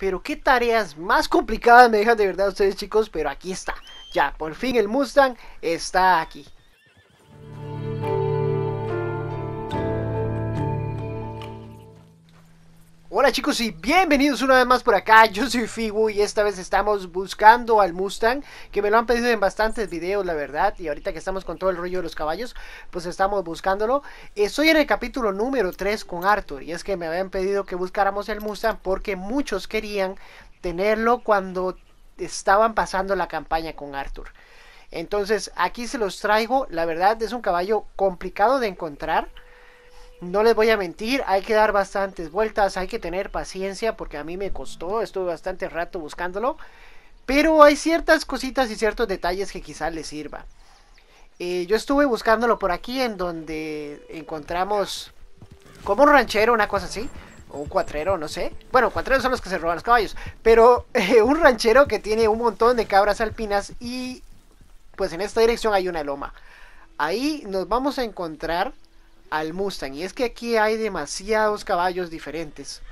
Pero qué tareas más complicadas me dejan de verdad ustedes chicos, pero aquí está. Ya, por fin el Mustang está aquí. Hola chicos y bienvenidos una vez más por acá, yo soy Figu y esta vez estamos buscando al Mustang, que me lo han pedido en bastantes videos la verdad, y ahorita que estamos con todo el rollo de los caballos, pues estamos buscándolo. Estoy en el capítulo número 3 con Arthur, y es que me habían pedido que buscáramos el Mustang porque muchos querían tenerlo cuando estaban pasando la campaña con Arthur. Entonces aquí se los traigo, la verdad es un caballo complicado de encontrar no les voy a mentir, hay que dar bastantes vueltas, hay que tener paciencia porque a mí me costó, estuve bastante rato buscándolo. Pero hay ciertas cositas y ciertos detalles que quizás les sirva. Eh, yo estuve buscándolo por aquí en donde encontramos como un ranchero, una cosa así. O un cuatrero, no sé. Bueno, cuatreros son los que se roban los caballos. Pero eh, un ranchero que tiene un montón de cabras alpinas y pues en esta dirección hay una loma. Ahí nos vamos a encontrar al Mustang. Y es que aquí hay demasiados caballos diferentes.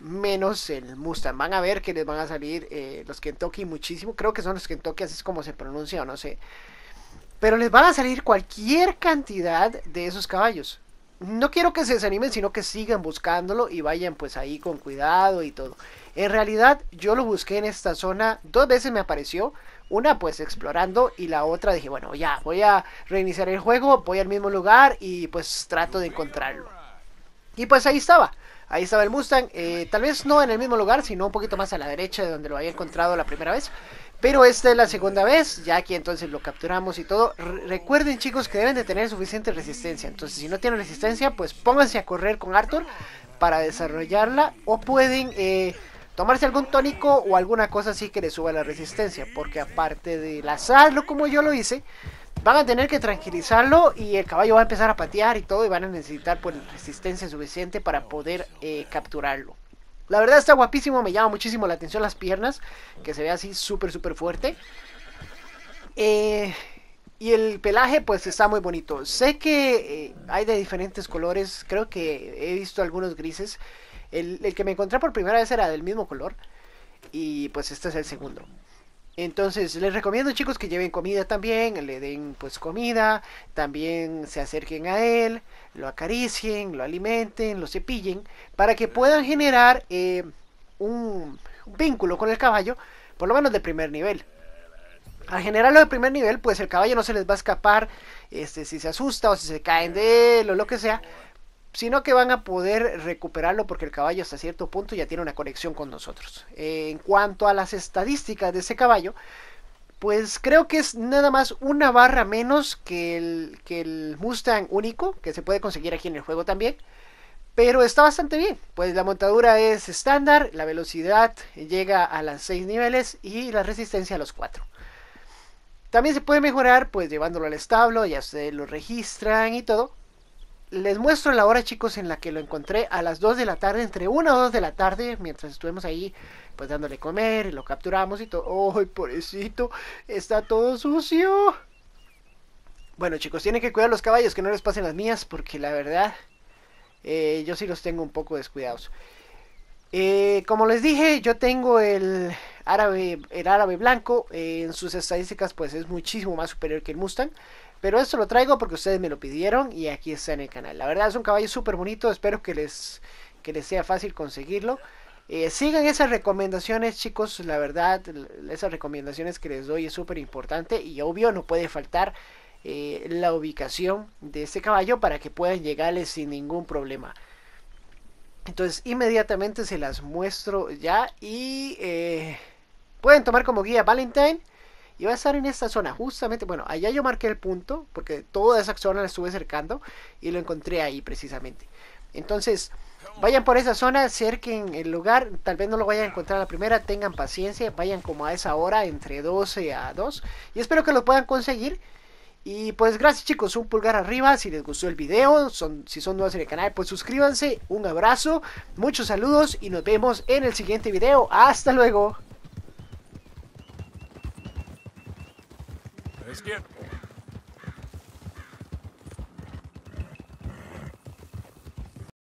Menos el Mustang. Van a ver que les van a salir eh, los Kentucky muchísimo. Creo que son los Kentucky, así es como se pronuncia, o no sé. Pero les van a salir cualquier cantidad de esos caballos. No quiero que se desanimen, sino que sigan buscándolo y vayan pues ahí con cuidado y todo. En realidad yo lo busqué en esta zona, dos veces me apareció, una pues explorando y la otra dije, bueno, ya, voy a reiniciar el juego, voy al mismo lugar y pues trato de encontrarlo. Y pues ahí estaba, ahí estaba el Mustang, eh, tal vez no en el mismo lugar, sino un poquito más a la derecha de donde lo había encontrado la primera vez. Pero esta es la segunda vez, ya aquí entonces lo capturamos y todo. recuerden chicos que deben de tener suficiente resistencia. Entonces si no tienen resistencia, pues pónganse a correr con Arthur para desarrollarla. O pueden eh, tomarse algún tónico o alguna cosa así que le suba la resistencia, porque aparte de lazarlo como yo lo hice, van a tener que tranquilizarlo y el caballo va a empezar a patear y todo y van a necesitar pues, resistencia suficiente para poder eh, capturarlo. La verdad está guapísimo, me llama muchísimo la atención las piernas, que se ve así súper, súper fuerte. Eh, y el pelaje pues está muy bonito. Sé que eh, hay de diferentes colores, creo que he visto algunos grises. El, que me encontré por primera vez era del mismo color y pues este es el segundo. Entonces les recomiendo chicos que lleven comida también, le den pues comida, también se acerquen a él, lo acaricien, lo alimenten, lo cepillen, para que puedan generar eh, un vínculo con el caballo, por lo menos de primer nivel. Al generarlo de primer nivel, pues el caballo no se les va a escapar este, si se asusta o si se caen de él o lo que sea, sino que van a poder recuperarlo porque el caballo hasta cierto punto ya tiene una conexión con nosotros. en cuanto a las estadísticas de ese caballo, pues creo que es nada más una barra menos que el, que el Mustang único, que se puede conseguir aquí en el juego también. Pero está bastante bien, pues la montadura es estándar, la velocidad llega a las 6 niveles y la resistencia a los 4. También se puede mejorar pues llevándolo al establo, ya se lo registran y todo. Les muestro la hora chicos en la que lo encontré a las 2 de la tarde, entre 1 o 2 de la tarde, mientras estuvimos ahí pues dándole comer y lo capturamos y todo. ¡Ay, pobrecito! Está todo sucio. Bueno chicos, tienen que cuidar los caballos, que no les pasen las mías, porque la verdad eh, yo sí los tengo un poco descuidados. Eh, como les dije, yo tengo el árabe, el árabe blanco. Eh, en sus estadísticas, pues es muchísimo más superior que el Mustang. Pero esto lo traigo porque ustedes me lo pidieron y aquí está en el canal. La verdad es un caballo súper bonito. Espero que les, les sea fácil conseguirlo. Eh, sigan esas recomendaciones, chicos. La verdad, esas recomendaciones que les doy es súper importante. Y obvio, no puede faltar la ubicación de este caballo para que puedan llegarles sin ningún problema. Entonces inmediatamente se las muestro ya y eh, pueden tomar como guía Valentine y va a estar en esta zona justamente, bueno, allá yo marqué el punto porque toda esa zona la estuve cercando y lo encontré ahí precisamente. Entonces vayan por esa zona, acerquen el lugar, tal vez no lo vayan a encontrar a la primera, tengan paciencia, vayan como a esa hora entre 12 a 2 y espero que lo puedan conseguir. Y pues gracias chicos, un pulgar arriba si les gustó el video, son, si son nuevos en el canal pues suscríbanse, un abrazo, muchos saludos y nos vemos en el siguiente video. Hasta luego.